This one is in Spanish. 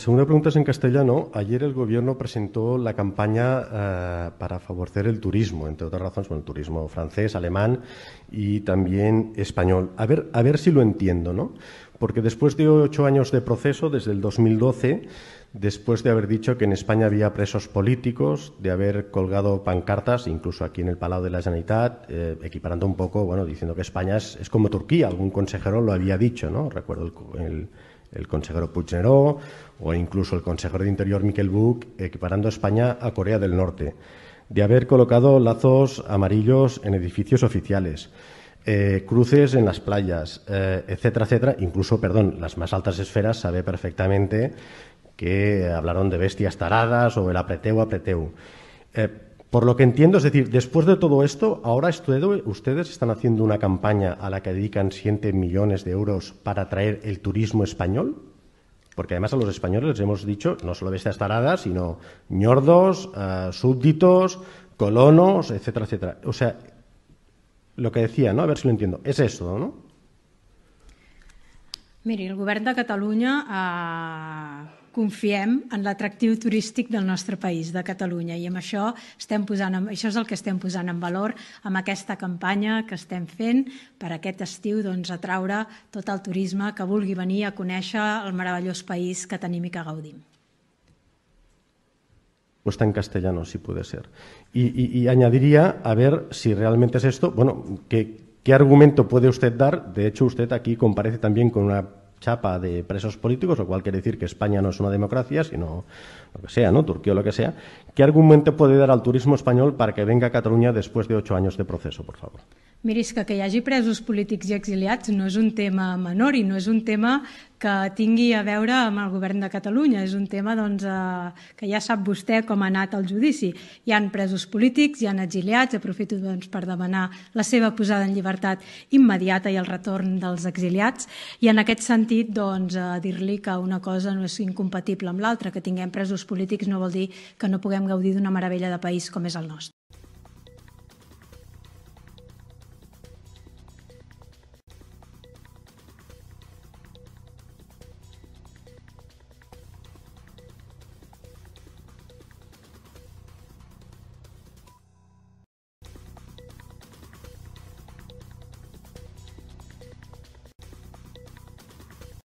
La segunda pregunta es en castellano. Ayer el Gobierno presentó la campaña eh, para favorecer el turismo, entre otras razones, bueno, el turismo francés, alemán y también español. A ver, a ver si lo entiendo, ¿no? Porque después de ocho años de proceso, desde el 2012, después de haber dicho que en España había presos políticos, de haber colgado pancartas, incluso aquí en el Palau de la Sanidad, eh, equiparando un poco, bueno, diciendo que España es, como Turquía, algún consejero lo había dicho, ¿no? Recuerdo el, el consejero Puigneró o incluso el consejero de Interior Miquel Buch, equiparando España a Corea del Norte, de haber colocado lazos amarillos en edificios oficiales, eh, cruces en las playas, eh, etcétera, etcétera. Incluso, perdón, las más altas esferas sabe perfectamente que hablaron de bestias taradas o el apreteu, apreteu. Eh, por lo que entiendo, es decir, después de todo esto, ahora ustedes están haciendo una campaña a la que dedican 7 millones de euros para atraer el turismo español. Porque además a los españoles les hemos dicho no solo bestias taradas, sino ñordos, eh, súbditos, colonos, etcétera, etcétera. O sea, lo que decía, ¿no? A ver si lo entiendo. Es eso, ¿no? Mire, el Gobierno de Cataluña... ha ah, confiem en l'atractiu turístic del nostre país, de Catalunya, i amb això, estem posant, això és el que estem posant en valor amb aquesta campanya que estem fent per aquest estiu doncs, atraure tot el turisme que vulgui venir a conèixer el meravellós país que tenim i que gaudim. O està en castellano, si puede ser. Y, y, y añadiría, a ver si realmente es esto, bueno, que, ¿Qué argumento puede usted dar? De hecho, usted aquí comparece también con una chapa de presos políticos, lo cual quiere decir que España no es una democracia, sino lo que sea, ¿no? Turquía o lo que sea. ¿Qué argumento puede dar al turismo español para que venga a Cataluña después de ocho años de proceso, por favor? Miri, és que, que hi hagi presos polítics i exiliats no és un tema menor i no és un tema que tingui a veure amb el govern de Catalunya. És un tema doncs, eh, que ja sap vostè com ha anat el judici. Hi han presos polítics, hi han exiliats, aprofito doncs, per demanar la seva posada en llibertat immediata i el retorn dels exiliats. I en aquest sentit doncs, eh, dir-li que una cosa no és incompatible amb l'altra, que tinguem presos polítics no vol dir que no puguem gaudir d'una meravella de país com és el nostre.